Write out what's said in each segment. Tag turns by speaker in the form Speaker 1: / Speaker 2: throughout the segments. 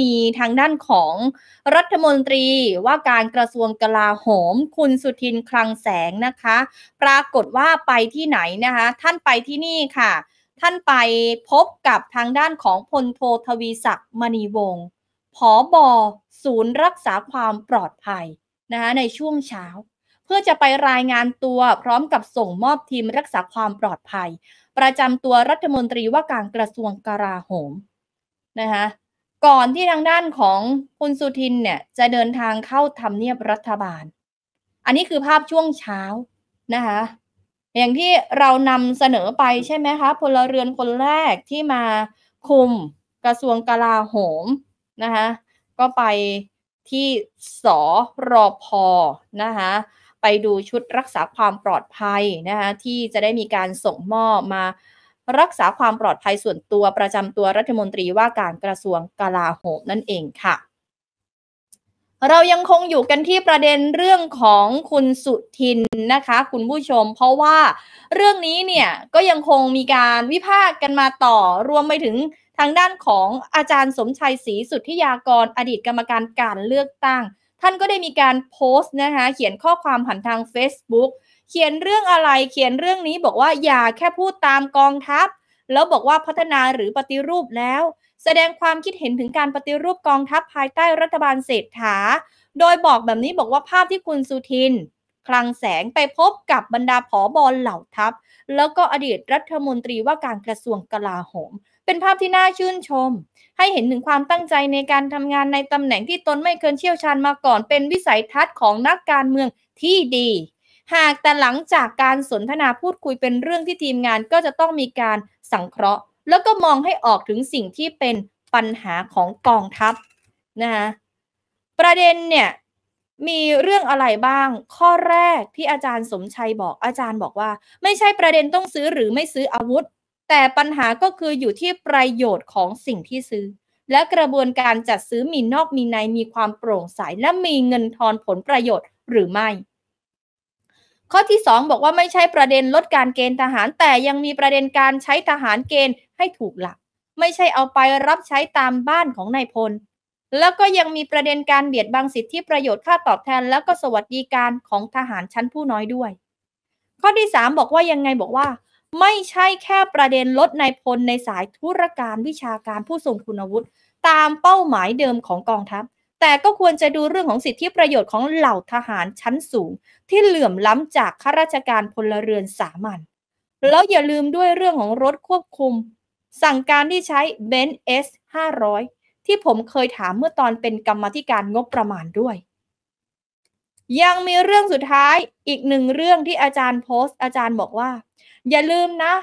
Speaker 1: มีทางด้านของรัฐมนตรีว่าการกระทรวงกลาโหม คุณสุทินคลังแสงนะคะ ปรากฏว่าไปที่ไหนนะคะ ท่านไปที่นี่ค่ะ ท่านไปพบกับทางด้านของพลโททวีศักดิ์มณีวงศ์ผอบศูนย์รักษาความปลอดภัยนะคะในช่วงเช้า เพื่อจะไปรายงานตัวพร้อมกับส่งมอบทีมรักษาความปลอดภัย ประจำตัวรัฐมนตรีว่าการกระทรวงกลาโหมนะคะก่อนที่ทางด้านของคุณสุทินเนี่ย จะเดินทางเข้าทำเนียบรัฐบาล อันนี้คือภาพช่วงเช้า นะคะ อย่างที่เรานำเสนอไปใช่ไหมคะ พลเรือนคนแรกที่มาคุมกระทรวงกลาโหมนะคะ ก็ไปที่สรอพอนะคะ ไปดูชุดรักษาความปลอดภัย นะคะ ที่จะได้มีการส่งมอบมารักษาความปลอดภัยส่วนตัวประจำตัวรัฐมนตรีว่าการกระทรวงกลาโหมนั่นเองค่ะ เรายังคงอยู่กันที่ประเด็นเรื่องของคุณสุทิน นะคะคุณผู้ชม เพราะว่าเรื่องนี้เนี่ยก็ยังคงมีการวิพากษ์กันมาต่อ รวมไปถึงทางด้านของอาจารย์สมชัยศรีสุทธิยากรอดีตกรรมการการเลือกตั้ง ท่านก็ได้มีการโพสต์นะคะ เขียนข้อความผ่านทาง Facebook เขียนเรื่องอะไรเขียนเรื่องนี้บอกว่าอย่าแค่พูดตามกองทัพ แล้วบอกว่าพัฒนาหรือปฏิรูปแล้ว แสดงความคิดเห็นถึงการปฏิรูปกองทัพภายใต้รัฐบาลเศรษฐา โดยบอกแบบนี้บอกว่าภาพที่คุณสุทิน คลังแสงไปพบกับบรรดาผอบอลเหล่าทัพ แล้วก็อดีตรัฐมนตรีว่าการกระทรวงกลาโหม เป็นภาพที่น่าชื่นชม ให้เห็นถึงความตั้งใจในการทำงานในตำแหน่งที่ตนไม่เคยเชี่ยวชาญมาก่อน เป็นวิสัยทัศน์ของนักการเมืองที่ดีหากแต่หลังจากการสนทนาพูดคุยเป็นเรื่องที่ทีมงานก็จะต้องมีการสังเคราะห์ แล้วก็มองให้ออกถึงสิ่งที่เป็นปัญหาของกองทัพนะคะประเด็นเนี่ยมีเรื่องอะไรบ้าง ข้อแรกที่อาจารย์สมชัยบอกอาจารย์บอกว่า ไม่ใช่ประเด็นต้องซื้อหรือไม่ซื้ออาวุธ แต่ปัญหาก็คืออยู่ที่ประโยชน์ของสิ่งที่ซื้อ และกระบวนการจัดซื้อมีนอกมีในมีความโปร่งใสและมีเงินทอนผลประโยชน์หรือไม่ข้อที่ 2 บอกว่าไม่ใช่ประเด็นลดการเกณฑ์ทหาร แต่ยังมีประเด็นการใช้ทหารเกณฑ์ให้ถูกหลัก ไม่ใช่เอาไปรับใช้ตามบ้านของนายพล แล้วก็ยังมีประเด็นการเบียดบังสิทธิประโยชน์ค่าตอบแทนแล้วก็สวัสดิการของทหารชั้นผู้น้อยด้วย ข้อที่ 3 บอกว่ายังไงบอกว่า ไม่ใช่แค่ประเด็นลดนายพลในสายธุรการ วิชาการผู้ทรงคุณวุฒิตามเป้าหมายเดิมของกองทัพแต่ก็ควรจะดูเรื่องของสิทธิประโยชน์ของเหล่าทหารชั้นสูง ที่เหลื่อมล้ำจากข้าราชการพลเรือนสามัญแล้วอย่าลืมด้วยเรื่องของรถควบคุม สั่งการที่ใช้เเบนซ์อสห้าร้อยที่ผมเคยถามเมื่อตอนเป็นกรรมธิการงบประมาณด้วย ยังมีเรื่องสุดท้ายอีกหนึ่งเรื่องที่อาจารย์โพสต์อาจารย์บอกว่า อย่าลืมนะ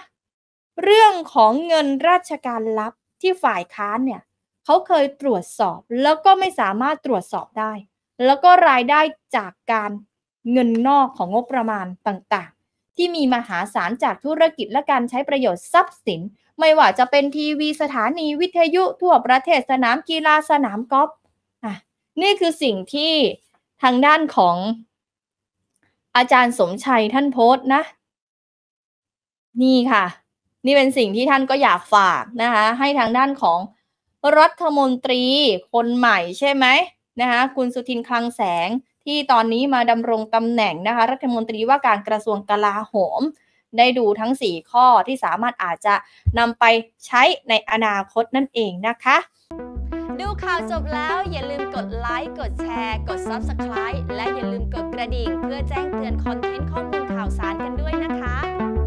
Speaker 1: เรื่องของเงินราชการลับที่ฝ่ายค้านเนี่ยเขาเคยตรวจสอบแล้วก็ไม่สามารถตรวจสอบได้ แล้วก็รายได้จากการเงินนอกของงบประมาณต่างๆ ที่มีมหาศาลจากธุรกิจและการใช้ประโยชน์ทรัพย์สิน ไม่ว่าจะเป็นทีวีสถานีวิทยุทั่วประเทศสนามกีฬาสนามกอล์ฟอ่ะนี่คือสิ่งที่ทางด้านของอาจารย์สมชัยท่านโพสต์นะ นี่ค่ะ นี่เป็นสิ่งที่ท่านก็อยากฝากนะคะให้ทางด้านของรัฐมนตรีคนใหม่ใช่ไหมนะคะคุณสุทินคลังแสงที่ตอนนี้มาดำรงตำแหน่งนะคะ รัฐมนตรีว่าการกระทรวงกลาโหม ได้ดูทั้ง 4 ข้อที่สามารถอาจจะนำไปใช้ในอนาคตนั่นเองนะคะ ดูข่าวจบแล้วอย่าลืมกดไลค์กดแชร์ กด Subscribe และอย่าลืมกดกระดิ่งเพื่อแจ้งเตือนคอนเทนต์ข้อมูลข่าวสารกันด้วยนะคะ